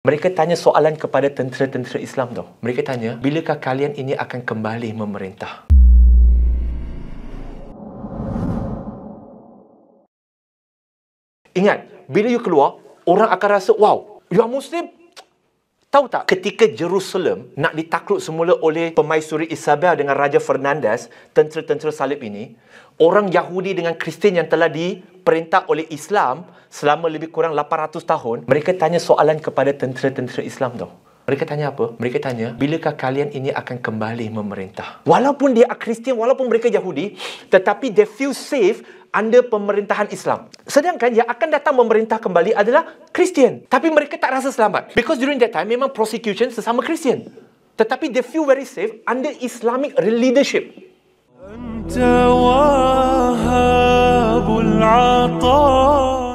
Mereka tanya soalan kepada tentera-tentera Islam tu. Mereka tanya, bilakah kalian ini akan kembali memerintah? Ingat, bila you keluar, orang akan rasa, wow, you are Muslim? Tahu tak, ketika Jerusalem nak ditakluk semula oleh pemaisuri Isabel dengan Raja Fernandes, tentera-tentera salib ini, orang Yahudi dengan Kristian yang telah di diperintah oleh Islam selama lebih kurang 800 tahun, mereka tanya soalan kepada tentera-tentera Islam tu. Mereka tanya apa? Mereka tanya, bilakah kalian ini akan kembali memerintah? Walaupun dia Kristian, walaupun mereka Yahudi, tetapi they feel safe under pemerintahan Islam. Sedangkan yang akan datang memerintah kembali adalah Kristian. Tapi mereka tak rasa selamat. Because during that time, memang prosecution sesama Kristian. Tetapi they feel very safe under Islamic leadership. Entah. oh.